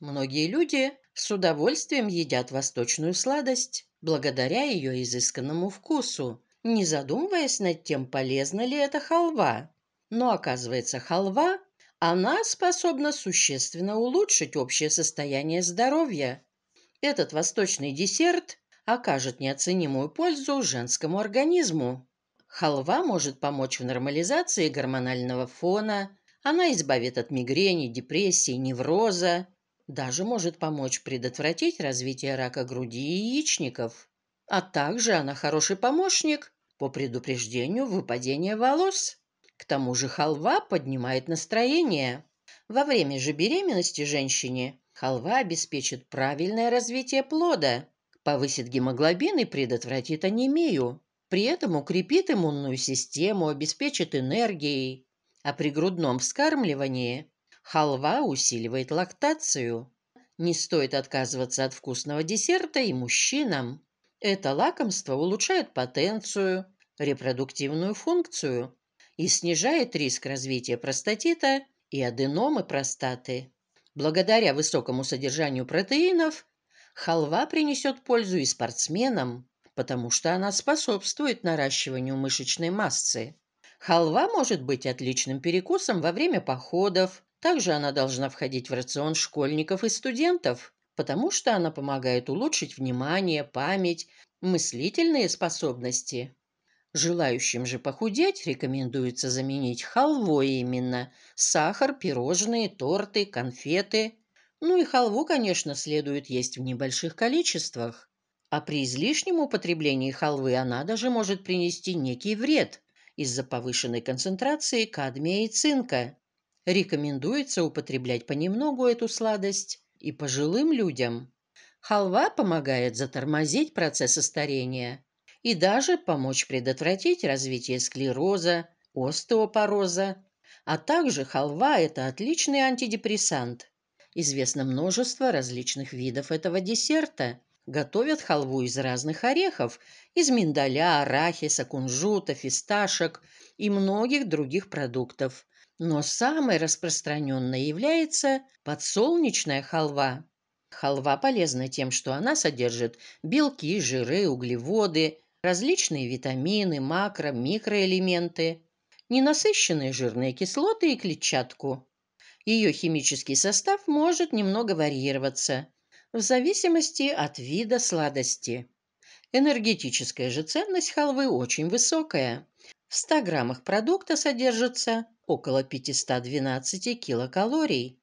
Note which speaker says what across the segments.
Speaker 1: Многие люди с удовольствием едят восточную сладость, благодаря ее изысканному вкусу, не задумываясь над тем, полезна ли это халва. Но оказывается, халва, она способна существенно улучшить общее состояние здоровья. Этот восточный десерт окажет неоценимую пользу женскому организму. Халва может помочь в нормализации гормонального фона, она избавит от мигрени, депрессии, невроза, даже может помочь предотвратить развитие рака груди и яичников. А также она хороший помощник по предупреждению выпадения волос. К тому же халва поднимает настроение. Во время же беременности женщине халва обеспечит правильное развитие плода, повысит гемоглобин и предотвратит анемию. При этом укрепит иммунную систему, обеспечит энергией. А при грудном вскармливании Халва усиливает лактацию. Не стоит отказываться от вкусного десерта и мужчинам. Это лакомство улучшает потенцию, репродуктивную функцию и снижает риск развития простатита и аденомы простаты. Благодаря высокому содержанию протеинов халва принесет пользу и спортсменам, потому что она способствует наращиванию мышечной массы. Халва может быть отличным перекусом во время походов, также она должна входить в рацион школьников и студентов, потому что она помогает улучшить внимание, память, мыслительные способности. Желающим же похудеть рекомендуется заменить халвой именно – сахар, пирожные, торты, конфеты. Ну и халву, конечно, следует есть в небольших количествах. А при излишнем употреблении халвы она даже может принести некий вред из-за повышенной концентрации кадмия и цинка. Рекомендуется употреблять понемногу эту сладость и пожилым людям. Халва помогает затормозить процессы старения и даже помочь предотвратить развитие склероза, остеопороза. А также халва – это отличный антидепрессант. Известно множество различных видов этого десерта. Готовят халву из разных орехов – из миндаля, арахиса, кунжута, фисташек и многих других продуктов – но самой распространенной является подсолнечная халва. Халва полезна тем, что она содержит белки, жиры, углеводы, различные витамины, макро, микроэлементы, ненасыщенные жирные кислоты и клетчатку. Ее химический состав может немного варьироваться в зависимости от вида сладости. Энергетическая же ценность халвы очень высокая. В 100 граммах продукта содержится около 512 килокалорий.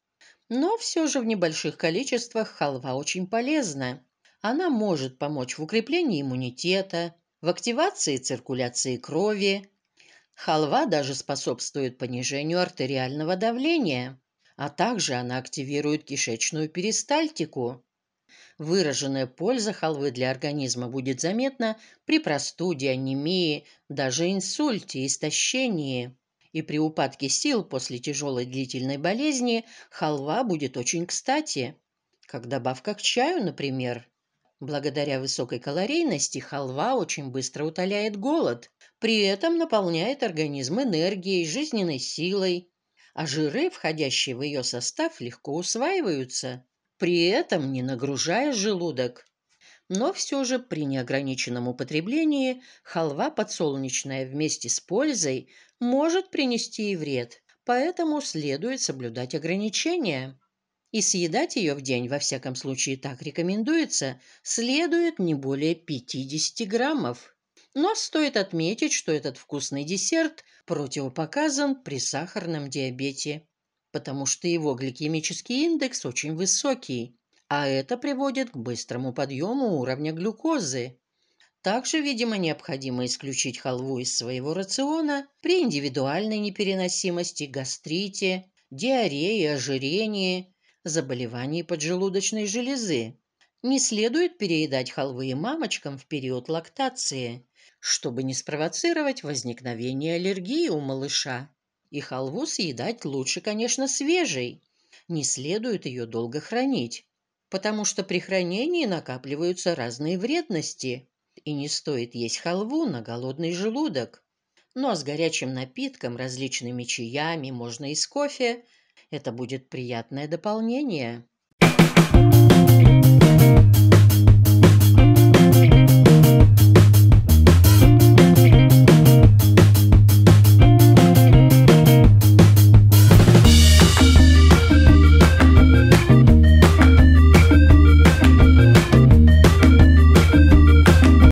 Speaker 1: Но все же в небольших количествах халва очень полезна. Она может помочь в укреплении иммунитета, в активации циркуляции крови. Халва даже способствует понижению артериального давления, а также она активирует кишечную перистальтику. Выраженная польза халвы для организма будет заметна при простуде, анемии, даже инсульте, истощении и при упадке сил после тяжелой длительной болезни халва будет очень кстати, как добавка к чаю, например. Благодаря высокой калорийности халва очень быстро утоляет голод, при этом наполняет организм энергией, жизненной силой, а жиры, входящие в ее состав, легко усваиваются, при этом не нагружая желудок но все же при неограниченном употреблении халва подсолнечная вместе с пользой может принести и вред, поэтому следует соблюдать ограничения. И съедать ее в день, во всяком случае так рекомендуется, следует не более 50 граммов. Но стоит отметить, что этот вкусный десерт противопоказан при сахарном диабете, потому что его гликемический индекс очень высокий а это приводит к быстрому подъему уровня глюкозы. Также, видимо, необходимо исключить халву из своего рациона при индивидуальной непереносимости, гастрите, диарее, ожирении, заболевании поджелудочной железы. Не следует переедать халвы мамочкам в период лактации, чтобы не спровоцировать возникновение аллергии у малыша. И халву съедать лучше, конечно, свежей. Не следует ее долго хранить потому что при хранении накапливаются разные вредности, и не стоит есть халву на голодный желудок. Ну а с горячим напитком, различными чаями, можно и с кофе. Это будет приятное дополнение.